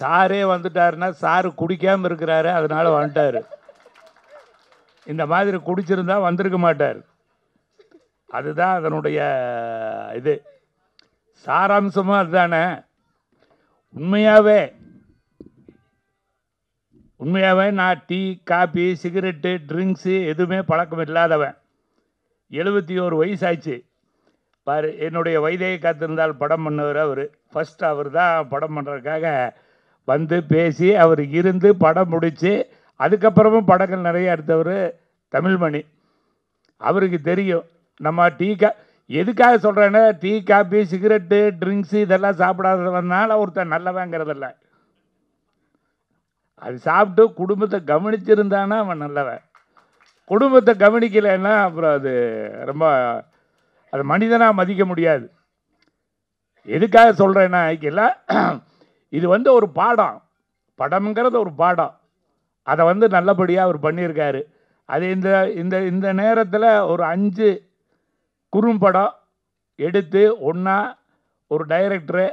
சாரே வந்துட்டாருன்னா சாரு குடிக்காமல் இருக்கிறாரு அதனால் வந்துட்டார் இந்த மாதிரி குடிச்சிருந்தா வந்திருக்க மாட்டார் அதுதான் அதனுடைய இது சாராம்சமாக அதுதானே உண்மையாகவே உண்மையாகவே நான் டீ காபி சிகரெட்டு ட்ரிங்க்ஸு எதுவுமே பழக்கம் இல்லாதவன் எழுபத்தி ஒரு வயசு ஆச்சு பாரு என்னுடைய வயதை காத்திருந்தால் படம் பண்ணவர் அவர் ஃபஸ்ட் அவர் தான் படம் பண்ணுறதுக்காக வந்து பேசி அவர் இருந்து படம் முடித்து அதுக்கப்புறமும் படங்கள் நிறைய எடுத்தவர் தமிழ்மணி அவருக்கு தெரியும் நம்ம டீ கா எதுக்காக சொல்கிறேன்னா டீ காபி சிகரெட்டு ட்ரிங்க்ஸு இதெல்லாம் சாப்பிடாதவனால ஒருத்தன் நல்லவங்கிறதில்ல அது சாப்பிட்டு குடும்பத்தை கவனிச்சிருந்தானா அவன் நல்லவன் குடும்பத்தை கவனிக்கலைன்னா அப்புறம் அது ரொம்ப அது மனிதனாக மதிக்க முடியாது எதுக்காக சொல்கிறேன்னா இல்லை இது வந்து ஒரு பாடம் படம்ங்கிறது ஒரு பாடம் அதை வந்து நல்லபடியாக அவர் பண்ணியிருக்காரு அது இந்த இந்த இந்த நேரத்தில் ஒரு அஞ்சு குறும்படம் எடுத்து ஒன்றா ஒரு டைரக்டரு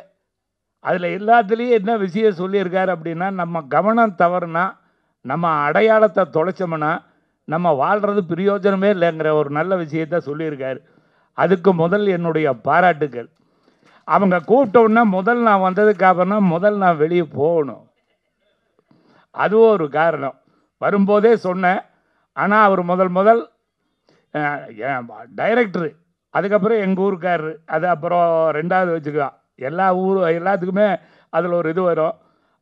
அதில் எல்லாத்துலேயும் என்ன விஷயம் சொல்லியிருக்காரு அப்படின்னா நம்ம கவனம் தவறுனா நம்ம அடையாளத்தை தொலைச்சோம்னா நம்ம வாழ்கிறது பிரயோஜனமே இல்லைங்கிற ஒரு நல்ல விஷயத்த சொல்லியிருக்காரு அதுக்கு முதல் என்னுடைய பாராட்டுக்கள் அவங்க கூப்பிட்டோன்னா முதல் நான் வந்ததுக்கு அப்புறம் முதல் நான் வெளியே போகணும் அதுவும் ஒரு காரணம் வரும்போதே சொன்னேன் ஆனால் அவர் முதல் முதல் டைரக்டரு அதுக்கப்புறம் எங்கள் ஊருக்காரர் அது அப்புறம் ரெண்டாவது வச்சுக்கலாம் எல்லா ஊர் எல்லாத்துக்குமே அதில் ஒரு இது வரும்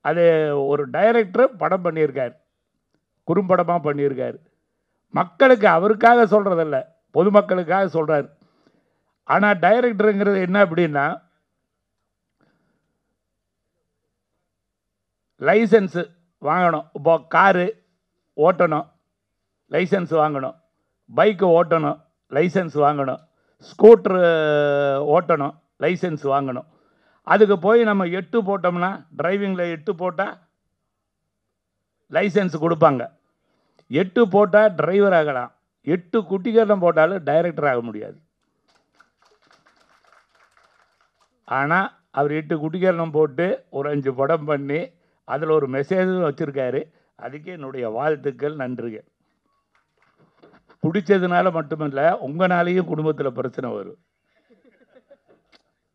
அது ஒரு டைரக்டர் படம் பண்ணியிருக்கார் குறும்படமாக பண்ணியிருக்கார் மக்களுக்கு அவருக்காக சொல்கிறதில்ல பொதுமக்களுக்காக சொல்கிறார் ஆனால் டைரக்டருங்கிறது என்ன அப்படின்னா லைசன்ஸு வாங்கணும் இப்போ காரு ஓட்டணும் லைசன்ஸ் வாங்கணும் பைக்கு ஓட்டணும் லைசன்ஸ் வாங்கணும் ஸ்கூட்ரு ஓட்டணும் லைசன்ஸ் வாங்கணும் அதுக்கு போய் நம்ம எட்டு போட்டோம்னா டிரைவிங்கில் எட்டு போட்டால் லைசன்ஸ் கொடுப்பாங்க எட்டு போட்டால் டிரைவர் ஆகலாம் எட்டு குட்டிகரணம் போட்டாலும் டைரக்டர் ஆக முடியாது ஆனால் அவர் எட்டு குட்டிகரணம் போட்டு ஒரு அஞ்சு படம் பண்ணி அதில் ஒரு மெசேஜும் வச்சுருக்காரு அதுக்கு என்னுடைய வாழ்த்துக்கள் நன்றிங்க பிடிச்சதுனால மட்டுமில்லை உங்களாலேயும் குடும்பத்தில் பிரச்சனை வரும்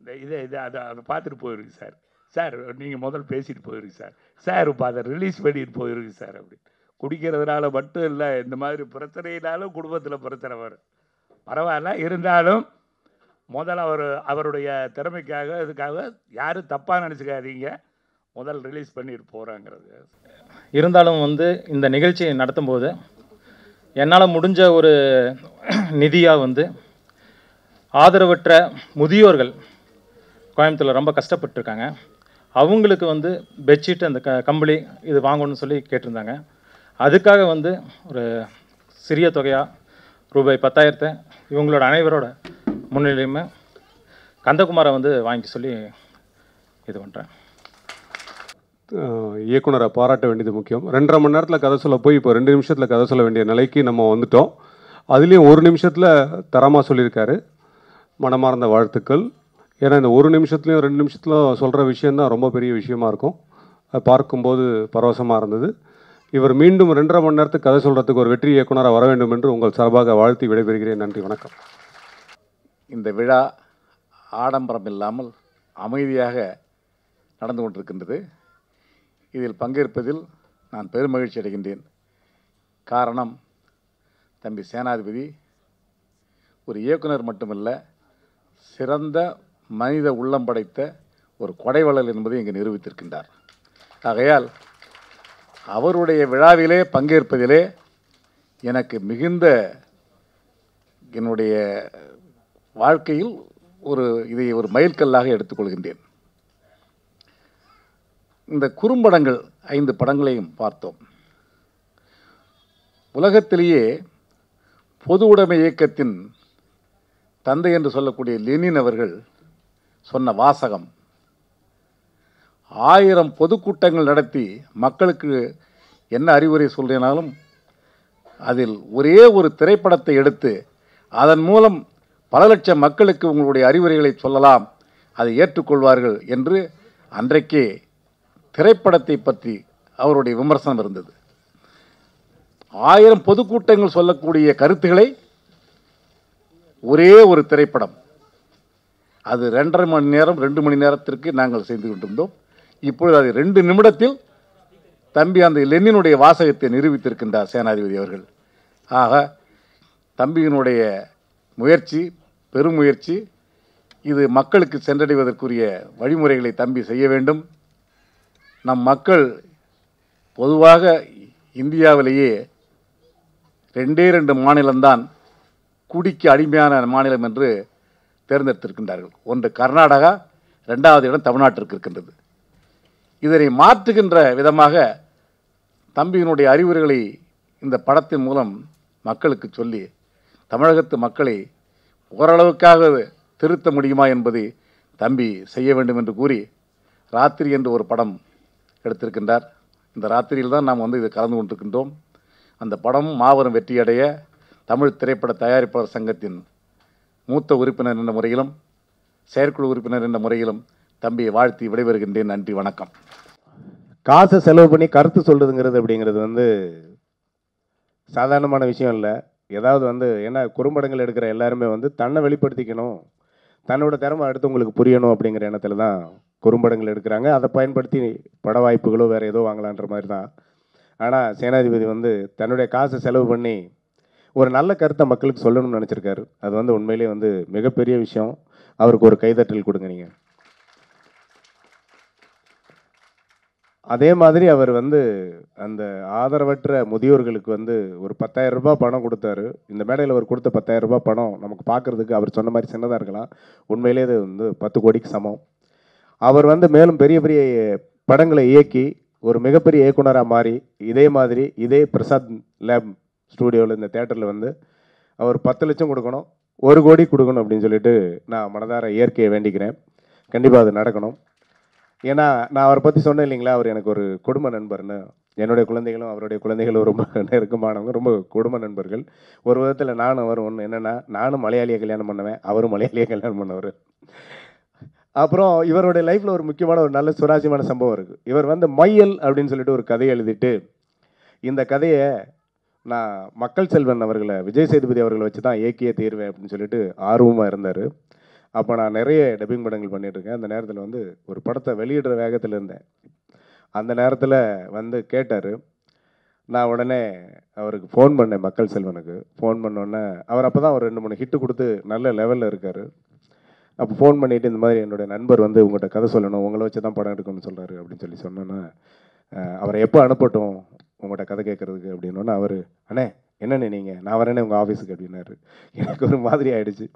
இந்த இதை இதை அதை அதை பார்த்துட்டு போயிருக்கு சார் சார் நீங்கள் முதல் பேசிட்டு போயிருக்கு சார் சார் இப்போ அதை ரிலீஸ் பண்ணிட்டு போயிருக்கு சார் அப்படி குடிக்கிறதுனால மட்டும் இல்லை இந்த மாதிரி பிரச்சனையினாலும் குடும்பத்தில் பிரச்சனை வரும் பரவாயில்ல இருந்தாலும் முதல்ல அவர் அவருடைய திறமைக்காக இதுக்காக யாரும் தப்பாக நினச்சிக்காதீங்க முதல் ரிலீஸ் பண்ணிட்டு போகிறாங்கிறது இருந்தாலும் வந்து இந்த நிகழ்ச்சி நடத்தும்போது என்னால் முடிஞ்ச ஒரு நிதியாக வந்து ஆதரவற்ற முதியோர்கள் கோயம்புத்தூரில் ரொம்ப கஷ்டப்பட்டுருக்காங்க அவங்களுக்கு வந்து பெட்ஷீட் அந்த க கம்பளி இது வாங்கணும்னு சொல்லி கேட்டிருந்தாங்க அதுக்காக வந்து ஒரு சிறிய தொகையாக ரூபாய் பத்தாயிரத்தை இவங்களோட அனைவரோட முன்னிலையுமே கந்தகுமாரை வந்து வாங்கி சொல்லி இது பண்ணுறேன் இயக்குனரை பாராட்ட வேண்டியது முக்கியம் ரெண்டரை மணி நேரத்தில் கதை சொல்ல போய் இப்போ ரெண்டு நிமிஷத்தில் கதை சொல்ல வேண்டிய நிலைக்கு நம்ம வந்துட்டோம் அதுலேயும் ஒரு நிமிஷத்தில் தரமாக சொல்லியிருக்காரு மனமார்ந்த வாழ்த்துக்கள் ஏன்னா இந்த ஒரு நிமிஷத்துலையும் ரெண்டு நிமிஷத்தில் சொல்கிற விஷயந்தான் ரொம்ப பெரிய விஷயமா இருக்கும் அதை பார்க்கும்போது பரவசமாக இருந்தது இவர் மீண்டும் ரெண்டரை மணி நேரத்துக்கு கதை சொல்கிறதுக்கு ஒரு வெற்றி இயக்குனராக வர வேண்டும் என்று உங்கள் சார்பாக வாழ்த்தி விடைபெறுகிறேன் நன்றி வணக்கம் இந்த விழா ஆடம்பரம் இல்லாமல் அமைதியாக நடந்து கொண்டிருக்கின்றது இதில் பங்கேற்பதில் நான் பெருமகிழ்ச்சி அடைகின்றேன் காரணம் தம்பி சேனாதிபதி ஒரு இயக்குனர் மட்டுமல்ல சிறந்த மனித உள்ளம் படைத்த ஒரு கொடைவளல் என்பதை இங்கு நிரூபித்திருக்கின்றார் ஆகையால் அவருடைய விழாவிலே பங்கேற்பதிலே எனக்கு மிகுந்த என்னுடைய வாழ்க்கையில் ஒரு இதை ஒரு மைல்கல்லாக எடுத்துக்கொள்கின்றேன் இந்த குறும்படங்கள் ஐந்து படங்களையும் பார்த்தோம் உலகத்திலேயே பொது உடைமை இயக்கத்தின் தந்தை என்று சொல்லக்கூடிய லெனின் அவர்கள் சொன்ன வாசகம் ஆயிரம் பொதுக்கூட்டங்கள் நடத்தி மக்களுக்கு என்ன அறிவுரை சொல்றேனாலும் அதில் ஒரே ஒரு திரைப்படத்தை எடுத்து அதன் மூலம் பல லட்சம் மக்களுக்கு உங்களுடைய அறிவுரைகளை சொல்லலாம் அதை ஏற்றுக்கொள்வார்கள் என்று அன்றைக்கே திரைப்படத்தை பற்றி அவருடைய விமர்சனம் இருந்தது ஆயிரம் பொதுக்கூட்டங்கள் சொல்லக்கூடிய கருத்துக்களை ஒரே ஒரு திரைப்படம் அது ரெண்டரை மணி நேரம் ரெண்டு மணி நேரத்திற்கு நாங்கள் செய்து கொண்டிருந்தோம் இப்பொழுது அது ரெண்டு நிமிடத்தில் தம்பி அந்த லென்னினுடைய வாசகத்தை நிரூபித்திருக்கின்றார் சேனாதிபதி அவர்கள் ஆக தம்பியினுடைய முயற்சி பெருமுயற்சி இது மக்களுக்கு சென்றடைவதற்குரிய வழிமுறைகளை தம்பி செய்ய வேண்டும் நம் மக்கள் பொதுவாக இந்தியாவிலேயே ரெண்டே ரெண்டு மாநிலம்தான் குடிக்கு அடிமையான மாநிலம் என்று தேர்ந்தெடுத்திருக்கின்றார்கள் ஒன்று கர்நாடகா ரெண்டாவது இடம் தமிழ்நாட்டிற்கு இருக்கின்றது இதனை மாற்றுகின்ற விதமாக தம்பியினுடைய அறிவுரைகளை இந்த படத்தின் மூலம் மக்களுக்கு சொல்லி தமிழகத்து மக்களை ஓரளவுக்காக திருத்த முடியுமா என்பதை தம்பி செய்ய வேண்டும் என்று கூறி ராத்திரி என்று ஒரு படம் எடுத்திருக்கின்றார் இந்த ராத்திரியில் தான் நாம் வந்து இதை கலந்து கொண்டிருக்கின்றோம் அந்த படம் மாபெரும் வெற்றியடைய தமிழ் திரைப்பட தயாரிப்பாளர் சங்கத்தின் மூத்த உறுப்பினர் என்ற முறையிலும் செயற்குழு உறுப்பினர் என்ற முறையிலும் தம்பியை வாழ்த்தி விடைபெறுகின்றேன் நன்றி வணக்கம் காசை செலவு பண்ணி கருத்து சொல்லுதுங்கிறது அப்படிங்கிறது வந்து சாதாரணமான விஷயம் இல்லை ஏதாவது வந்து ஏன்னா குறும்படங்கள் எடுக்கிற எல்லாருமே வந்து தன்னை வெளிப்படுத்திக்கணும் தன்னோட திறமை அடுத்து உங்களுக்கு புரியணும் அப்படிங்கிற எண்ணத்தில் தான் குறும்படங்கள் எடுக்கிறாங்க அதை பயன்படுத்தி பட வாய்ப்புகளோ வேறு ஏதோ வாங்கலான்ற மாதிரி தான் ஆனால் சேனாதிபதி வந்து தன்னுடைய காசை செலவு பண்ணி ஒரு நல்ல கருத்தை மக்களுக்கு சொல்லணும்னு நினச்சிருக்காரு அது வந்து உண்மையிலே வந்து மிகப்பெரிய விஷயம் அவருக்கு ஒரு கைதட்டல் கொடுங்க நீங்கள் அதே மாதிரி அவர் வந்து அந்த ஆதரவற்ற முதியோர்களுக்கு வந்து ஒரு பத்தாயிரம் ரூபாய் பணம் கொடுத்தாரு இந்த மேடையில் அவர் கொடுத்த பத்தாயிரம் ரூபாய் பணம் நமக்கு பார்க்குறதுக்கு அவர் சொன்ன மாதிரி சின்னதாக இருக்கலாம் உண்மையிலே இது வந்து பத்து கோடிக்கு சமம் அவர் வந்து மேலும் பெரிய பெரிய படங்களை இயக்கி ஒரு மிகப்பெரிய இயக்குனராக மாறி இதே மாதிரி இதே பிரசாத் லேப் ஸ்டூடியோவில் இந்த தேட்டரில் வந்து அவர் பத்து லட்சம் கொடுக்கணும் ஒரு கோடி கொடுக்கணும் அப்படின்னு சொல்லிட்டு நான் மனதார இயற்கையை வேண்டிக்கிறேன் கண்டிப்பாக அது நடக்கணும் ஏன்னா நான் அவரை பற்றி சொன்னேன் இல்லைங்களா அவர் எனக்கு ஒரு குடும்ப நண்பர்னு என்னுடைய குழந்தைகளும் அவருடைய குழந்தைகளும் ரொம்ப நெருக்கமானவங்க ரொம்ப குடும்ப நண்பர்கள் ஒரு விதத்தில் நானும் அவர் ஒன்று என்னென்னா நானும் மலையாளியை கல்யாணம் பண்ணுவேன் அவரும் மலையாளியை கல்யாணம் பண்ணவர் அப்புறம் இவருடைய லைஃப்பில் ஒரு முக்கியமான ஒரு நல்ல சுவராஜ்யமான சம்பவம் இருக்குது இவர் வந்து மையல் அப்படின்னு சொல்லிட்டு ஒரு கதையை எழுதிட்டு இந்த கதையை நான் மக்கள் செல்வன் அவர்களை விஜய் சேதுபதி அவர்களை வச்சு தான் இயக்கிய தீர்வேன் அப்படின்னு சொல்லிட்டு ஆர்வமாக இருந்தார் அப்போ நான் நிறைய டப்பிங் படங்கள் பண்ணிகிட்ருக்கேன் அந்த நேரத்தில் வந்து ஒரு படத்தை வெளியிடுற வேகத்தில் இருந்தேன் அந்த நேரத்தில் வந்து கேட்டார் நான் உடனே அவருக்கு ஃபோன் பண்ணேன் மக்கள் செல்வனுக்கு ஃபோன் பண்ணோன்னே அவர் அப்போ தான் ஒரு ரெண்டு மூணு ஹிட்டு கொடுத்து நல்ல லெவலில் இருக்கார் அப்போ ஃபோன் பண்ணிவிட்டு இந்த மாதிரி என்னுடைய நண்பர் வந்து உங்கள்கிட்ட கதை சொல்லணும் உங்களை வச்சு தான் படம் எடுக்கணும்னு சொல்கிறாரு அப்படின்னு சொல்லி சொன்னோன்னே அவரை எப்போ அனுப்பட்டும் உங்கள்கிட்ட கதை கேட்குறதுக்கு அப்படின்னோன்னா அவர் அண்ணே என்னண்ணே நீங்கள் நான் வரேனே உங்கள் ஆஃபீஸுக்கு அப்படின்னாரு எனக்கு ஒரு மாதிரி ஆகிடுச்சு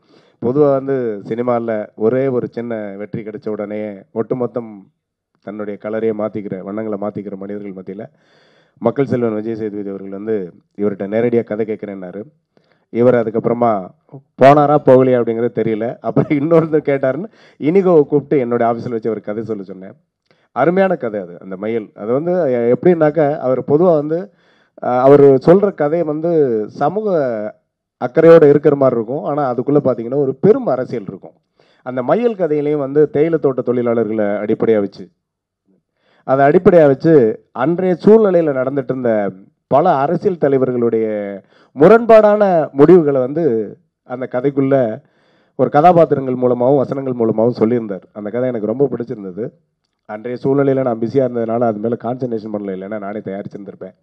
பொதுவாக வந்து சினிமாவில் ஒரே ஒரு சின்ன வெற்றி கிடைச்ச உடனே ஒட்டுமொத்தம் தன்னுடைய கலரையே மாற்றிக்கிற வண்ணங்களை மாற்றிக்கிற மனிதர்கள் மத்தியில் மக்கள் செல்வன் விஜய் சேதுபதி அவர்கள் வந்து இவர்கிட்ட நேரடியாக கதை கேட்குறேன்னாரு இவர் அதுக்கப்புறமா போனாரா போகலையா அப்படிங்கிறது தெரியல அப்புறம் இன்னொருத்தர் கேட்டாருன்னு இனிகோ கூப்பிட்டு என்னுடைய ஆஃபீஸில் வச்சு அவர் கதை சொல்ல சொன்னேன் அருமையான கதை அது அந்த மயில் அது வந்து எப்படின்னாக்கா அவர் பொதுவாக வந்து அவர் சொல்கிற கதை வந்து சமூக அக்கறையோடு இருக்கிற மாதிரி இருக்கும் ஆனால் அதுக்குள்ளே பார்த்தீங்கன்னா ஒரு பெரும் அரசியல் இருக்கும் அந்த மயில் கதையிலையும் வந்து தேயிலை தோட்ட தொழிலாளர்களை அடிப்படையாக வச்சு அதை அடிப்படையாக வச்சு அன்றைய சூழ்நிலையில் நடந்துட்டு இருந்த பல அரசியல் தலைவர்களுடைய முரண்பாடான முடிவுகளை வந்து அந்த கதைக்குள்ளே ஒரு கதாபாத்திரங்கள் மூலமாகவும் வசனங்கள் மூலமாகவும் சொல்லியிருந்தார் அந்த கதை எனக்கு ரொம்ப பிடிச்சிருந்தது அன்றைய சூழ்நிலையில் நான் பிஸியாக இருந்ததுனால அது மேலே கான்சன்ட்ரேஷன் பண்ணல இல்லைன்னா நானே தயாரிச்சிருந்திருப்பேன்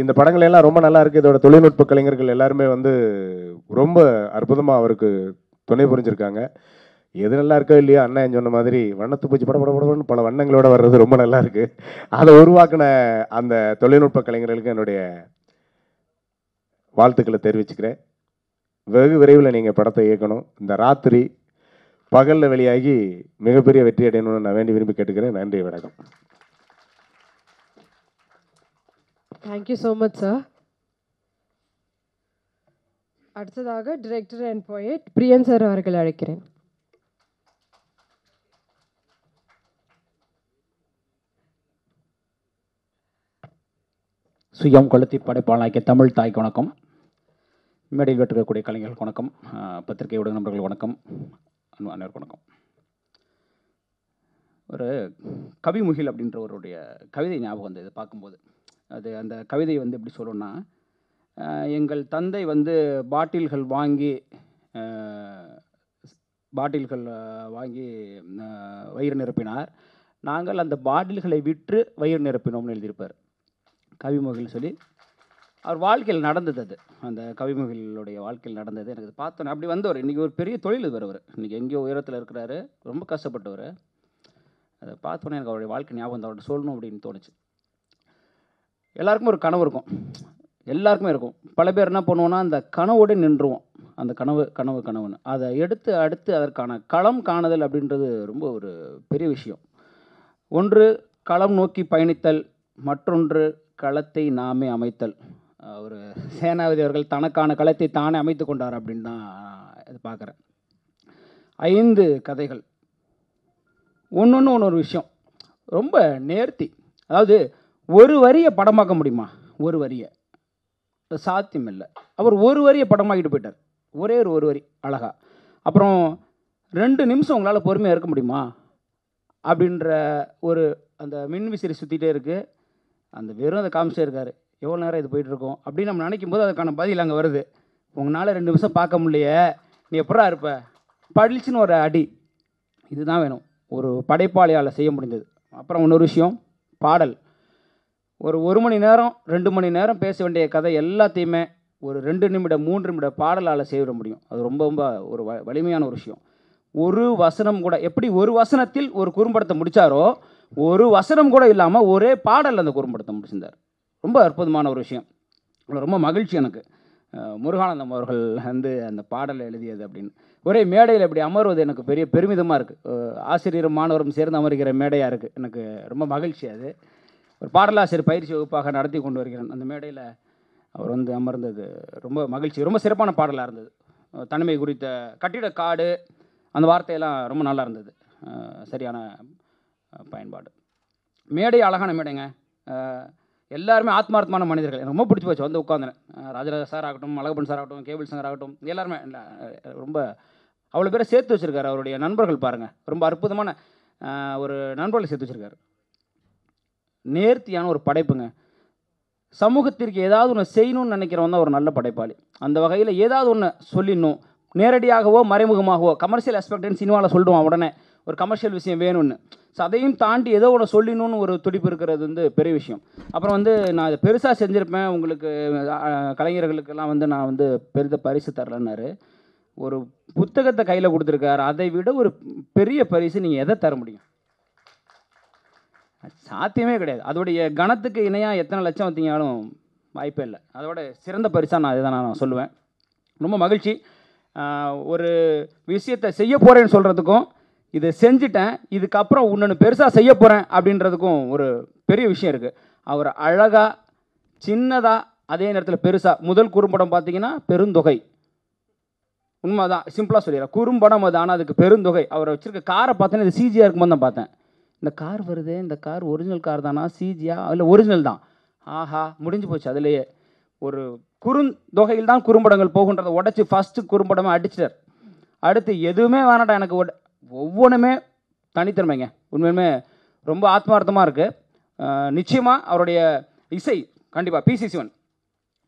இந்த படங்கள் எல்லாம் ரொம்ப நல்லா இருக்குது இதோட தொழில்நுட்ப கலைஞர்கள் எல்லாருமே வந்து ரொம்ப அற்புதமாக அவருக்கு துணை புரிஞ்சிருக்காங்க எது நல்லா இருக்கோ இல்லையோ அண்ணன் சொன்ன மாதிரி வண்ணத்து பூச்சி பட பட படன்னு பல வண்ணங்களோட வர்றது ரொம்ப நல்லா இருக்கு அதை உருவாக்கின அந்த தொழில்நுட்ப கலைஞர்களுக்கு என்னுடைய வாழ்த்துக்களை தெரிவிச்சுக்கிறேன் வெகு விரைவில் நீங்கள் படத்தை இயக்கணும் இந்த ராத்திரி பகலில் வெளியாகி மிகப்பெரிய வெற்றி அடையணும்னு நான் வேண்டி விரும்பி கேட்டுக்கிறேன் நன்றி வணக்கம் தேங்க்யூ ஸோ மச் சார் அடுத்ததாக director and poet Priyan sir அவர்கள் அழைக்கிறேன் சுயம் கொளுத்தி படைப்பாளனாக்கிய தமிழ் தாய்க்கு வணக்கம் மேடையில் வெற்றிருக்கக்கூடிய கலைஞர்களுக்கு வணக்கம் பத்திரிகை ஊடக நண்பர்கள் வணக்கம் அனைவருக்கு வணக்கம் ஒரு கவி முகில் அப்படின்றவருடைய கவிதை ஞாபகம் வந்து இதை பார்க்கும்போது அது அந்த கவிதை வந்து எப்படி சொல்லணும்னா எங்கள் தந்தை வந்து பாட்டில்கள் வாங்கி பாட்டில்கள் வாங்கி வயிறு நிரப்பினார் நாங்கள் அந்த பாட்டில்களை விற்று வயிறு நிரப்பினோம்னு எழுதியிருப்பார் கவிமகள் சொல்லி அவர் வாழ்க்கையில் நடந்தது அது அந்த கவிமகளுடைய வாழ்க்கையில் நடந்தது எனக்கு பார்த்தோன்னே அப்படி வந்தவர் இன்றைக்கி ஒரு பெரிய தொழில் வருவர் இன்றைக்கி எங்கேயோ உயரத்தில் இருக்கிறாரு ரொம்ப கஷ்டப்பட்டவர் அதை பார்த்தோன்னே எனக்கு அவருடைய வாழ்க்கை ஞாபகம் அவர்கிட்ட சொல்லணும் அப்படின்னு தோணுச்சு எல்லாருக்குமே ஒரு கனவு இருக்கும் எல்லாருக்குமே இருக்கும் பல பேர் என்ன பண்ணுவோன்னா அந்த கனவோடு நின்றுவோம் அந்த கனவு கனவு கனவுன்னு அதை எடுத்து அடுத்து அதற்கான களம் காணுதல் அப்படின்றது ரொம்ப ஒரு பெரிய விஷயம் ஒன்று களம் நோக்கி பயணித்தல் மற்றொன்று களத்தை நாமே அமைத்தல் ஒரு சேனாபதி அவர்கள் தனக்கான களத்தை தானே அமைத்து கொண்டார் அப்படின்னு தான் இது பார்க்குறேன் ஐந்து கதைகள் ஒன்று ஒன்று ஒன்று ஒரு விஷயம் ரொம்ப நேர்த்தி அதாவது ஒரு வரியை படமாக்க முடியுமா ஒரு வரியை சாத்தியம் இல்லை அவர் ஒரு வரியை படமாக்கிட்டு போயிட்டார் ஒரே ஒரு ஒரு வரி அழகா அப்புறம் ரெண்டு நிமிஷம் உங்களால் பொறுமையாக இருக்க முடியுமா அப்படின்ற ஒரு அந்த மின்விசிறி சுற்றிகிட்டே இருக்குது அந்த வெறும் அதை காமிச்சிருக்காரு எவ்வளோ நேரம் இது போயிட்டுருக்கோம் அப்படின்னு நம்ம நினைக்கும் போது அதுக்கான பதில் அங்கே வருது உங்களால் ரெண்டு நிமிஷம் பார்க்க முடியலையே நீ எப்படா இருப்ப படிச்சுன்னு ஒரு அடி இதுதான் வேணும் ஒரு படைப்பாளியால் செய்ய முடிந்தது அப்புறம் இன்னொரு விஷயம் பாடல் ஒரு ஒரு மணி நேரம் ரெண்டு மணி நேரம் பேச வேண்டிய கதை எல்லாத்தையுமே ஒரு ரெண்டு நிமிடம் மூன்று நிமிட பாடலால் செய்விட முடியும் அது ரொம்ப ரொம்ப ஒரு வலிமையான ஒரு விஷயம் ஒரு வசனம் கூட எப்படி ஒரு வசனத்தில் ஒரு குறும்படத்தை முடித்தாரோ ஒரு வசனம் கூட இல்லாமல் ஒரே பாடல் அந்த குறும்படத்தை முடிச்சிருந்தார் ரொம்ப அற்புதமான ஒரு விஷயம் ரொம்ப மகிழ்ச்சி எனக்கு முருகானந்தம் அவர்கள் வந்து அந்த பாடலை எழுதியது அப்படின்னு ஒரே மேடையில் இப்படி அமர்வது எனக்கு பெரிய பெருமிதமாக இருக்குது ஆசிரியரும் மாணவரும் சேர்ந்து அமர்கிற மேடையாக இருக்குது எனக்கு ரொம்ப மகிழ்ச்சி அது ஒரு பாடலாசிரியர் பயிற்சி வகுப்பாக நடத்தி கொண்டு வருகிறேன் அந்த மேடையில் அவர் வந்து அமர்ந்தது ரொம்ப மகிழ்ச்சி ரொம்ப சிறப்பான பாடலாக இருந்தது தனிமை குறித்த கட்டிடக்காடு அந்த வார்த்தையெல்லாம் ரொம்ப நல்லா இருந்தது சரியான பயன்பாடு மேடை அழகான மேடைங்க எல்லாருமே ஆத்மார்த்தமான மனிதர்கள் எனக்கு ரொம்ப பிடிச்சி போச்சு வந்து உட்காந்துனேன் ராஜராஜ சார் ஆகட்டும் அழகப்பன் சார் ஆகட்டும் கேபிள் சங்கர் ஆகட்டும் எல்லாருமே ரொம்ப அவ்வளோ பேரை சேர்த்து வச்சுருக்காரு அவருடைய நண்பர்கள் பாருங்கள் ரொம்ப அற்புதமான ஒரு நண்பர்களை சேர்த்து வச்சுருக்காரு நேர்த்தியான ஒரு படைப்புங்க சமூகத்திற்கு ஏதாவது ஒன்று செய்யணும்னு நினைக்கிறவங்க தான் ஒரு நல்ல படைப்பாளி அந்த வகையில் ஏதாவது ஒன்று சொல்லிடணும் நேரடியாகவோ மறைமுகமாகவோ கமர்ஷியல் ஆஸ்பெக்ட்னு சினிமாவில் சொல்லிடுவான் உடனே ஒரு கமர்ஷியல் விஷயம் வேணும்னு ஸோ அதையும் தாண்டி ஏதோ ஒன்று சொல்லணும்னு ஒரு துடிப்பு இருக்கிறது வந்து பெரிய விஷயம் அப்புறம் வந்து நான் அதை பெருசாக செஞ்சுருப்பேன் உங்களுக்கு கலைஞர்களுக்கெல்லாம் வந்து நான் வந்து பெரித பரிசு தரலன்னாரு ஒரு புத்தகத்தை கையில் கொடுத்துருக்காரு அதை விட ஒரு பெரிய பரிசு நீங்கள் எதை தர முடியும் சாத்தியமே கிடையாது அதோடைய கணத்துக்கு இணையாக எத்தனை லட்சம் வந்தீங்கனாலும் வாய்ப்பே இல்லை அதோட சிறந்த பரிசாக நான் இதை நான் சொல்லுவேன் ரொம்ப மகிழ்ச்சி ஒரு விஷயத்தை செய்ய போகிறேன்னு சொல்கிறதுக்கும் இதை செஞ்சுட்டேன் இதுக்கப்புறம் இன்னொன்று பெருசாக செய்ய போகிறேன் அப்படின்றதுக்கும் ஒரு பெரிய விஷயம் இருக்குது அவர் அழகாக சின்னதாக அதே நேரத்தில் பெருசாக முதல் குறும்படம் பார்த்தீங்கன்னா பெருந்தொகை உண்மைதான் சிம்பிளாக சொல்லிடுறேன் குறும்படம் அது ஆனால் அதுக்கு பெருந்தொகை அவரை வச்சுருக்க காரை பார்த்தேன்னா இது சிஜியாக இருக்கும்போது தான் பார்த்தேன் இந்த கார் வருது இந்த கார் ஒரிஜினல் கார் தானா சிஜியா இல்லை ஒரிஜினல் தான் ஆஹா முடிஞ்சு போச்சு அதுலேயே ஒரு குறுந்தொகையில் தான் குறும்படங்கள் போகுன்றதை உடச்சி ஃபஸ்ட்டு குறும்படமாக அடிச்சிட்டார் அடுத்து எதுவுமே வேணாட்டா எனக்கு ஒவ்வொன்றுமே தனித்தன்மைங்க உண்மையுமே ரொம்ப ஆத்மார்த்தமாக இருக்குது நிச்சயமாக அவருடைய இசை கண்டிப்பாக பி சிவன்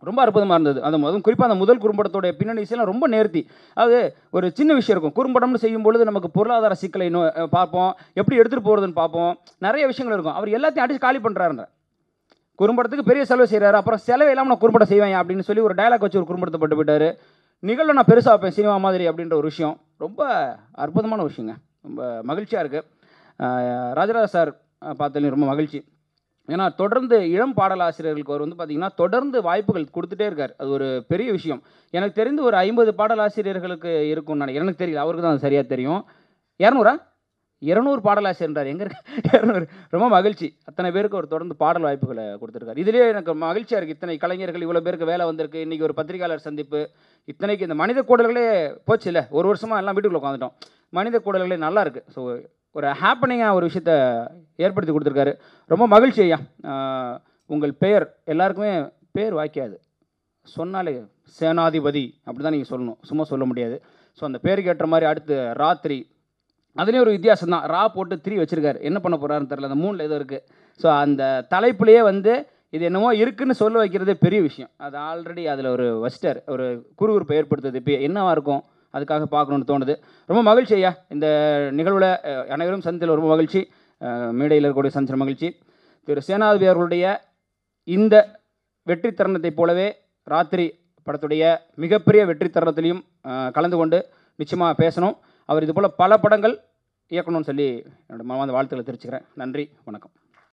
ரொம்ப அற்புதமாக இருந்தது அந்த முதல் குறிப்பாக அந்த முதல் குறும்படத்துடைய பின்னணி இசையெல்லாம் ரொம்ப நேர்த்தி அது ஒரு சின்ன விஷயம் இருக்கும் குறும்படம்னு செய்யும் பொழுது நமக்கு பொருளாதார சிக்கலை நோ பார்ப்போம் எப்படி எடுத்துகிட்டு போகிறதுன்னு பார்ப்போம் நிறைய விஷயங்கள் இருக்கும் அவர் எல்லாத்தையும் அடிச்சு காலி பண்ணுறாருங்க குறும்படத்துக்கு பெரிய செலவு செய்கிறாரு அப்புறம் செலவு இல்லாமல் நான் குறும்படம் செய்வேன் அப்படின்னு சொல்லி ஒரு டைலாக் வச்சு ஒரு குறும்படத்தை போட்டு போயிட்டார் நிகழ்வு நான் பெருசாக வைப்பேன் சினிமா மாதிரி அப்படின்ற ஒரு விஷயம் ரொம்ப அற்புதமான விஷயங்க ரொம்ப மகிழ்ச்சியாக இருக்குது ராஜராஜ சார் பார்த்ததுலையும் ரொம்ப மகிழ்ச்சி ஏன்னா தொடர்ந்து இளம் பாடலாசிரியர்களுக்கு அவர் வந்து பார்த்திங்கன்னா தொடர்ந்து வாய்ப்புகள் கொடுத்துட்டே இருக்கார் அது ஒரு பெரிய விஷயம் எனக்கு தெரிந்து ஒரு ஐம்பது பாடலாசிரியர்களுக்கு இருக்கும் நான் எனக்கு தெரியல அவருக்கு தான் சரியாக தெரியும் இரநூறா இரநூறு பாடலாசிரியர் எங்கே இருக்க இரநூறு ரொம்ப மகிழ்ச்சி அத்தனை பேருக்கு ஒரு தொடர்ந்து பாடல் வாய்ப்புகளை கொடுத்துருக்காரு இதுலேயே எனக்கு மகிழ்ச்சியாக இருக்குது இத்தனை கலைஞர்கள் இவ்வளோ பேருக்கு வேலை வந்திருக்கு இன்றைக்கி ஒரு பத்திரிகையாளர் சந்திப்பு இத்தனைக்கு இந்த மனித கூடல்களே போச்சு இல்லை ஒரு வருஷமாக எல்லாம் வீட்டுக்குள்ளே உட்காந்துட்டோம் மனித கூடல்களே நல்லா இருக்குது ஸோ ஒரு ஹாப்பனிங்காக ஒரு விஷயத்த ஏற்படுத்தி கொடுத்துருக்காரு ரொம்ப மகிழ்ச்சி ஐயா உங்கள் பெயர் எல்லாருக்குமே பேர் வாய்க்காது சொன்னாலே சேனாதிபதி அப்படி தான் நீங்கள் சொல்லணும் சும்மா சொல்ல முடியாது ஸோ அந்த பேருக்கு ஏற்ற மாதிரி அடுத்து ராத்திரி அதுலேயும் ஒரு வித்தியாசம் தான் ரா போட்டு த்ரீ வச்சுருக்காரு என்ன பண்ண போகிறாருன்னு தெரில அந்த மூணில் ஏதோ இருக்குது ஸோ அந்த தலைப்புலேயே வந்து இது என்னமோ இருக்குன்னு சொல்ல வைக்கிறதே பெரிய விஷயம் அது ஆல்ரெடி அதில் ஒரு வஸ்டர் ஒரு குறுகுறுப்பை ஏற்படுத்துது இப்போ என்னவாக இருக்கும் அதுக்காக பார்க்கணுன்னு தோணுது ரொம்ப மகிழ்ச்சி ஐயா இந்த நிகழ்வில் அனைவரும் சந்தித்த ரொம்ப மகிழ்ச்சி மேடையில் இருக்கக்கூடிய சந்திர மகிழ்ச்சி திரு சேனாதிபதி அவர்களுடைய இந்த வெற்றி தருணத்தை போலவே ராத்திரி படத்துடைய மிகப்பெரிய வெற்றி தருணத்திலையும் கலந்து கொண்டு நிச்சயமாக பேசணும் அவர் இதுபோல் பல படங்கள் இயக்கணும்னு சொல்லி என்னோடய மனமார்ந்த வாழ்த்துக்களை தெரிவிச்சுக்கிறேன் நன்றி வணக்கம்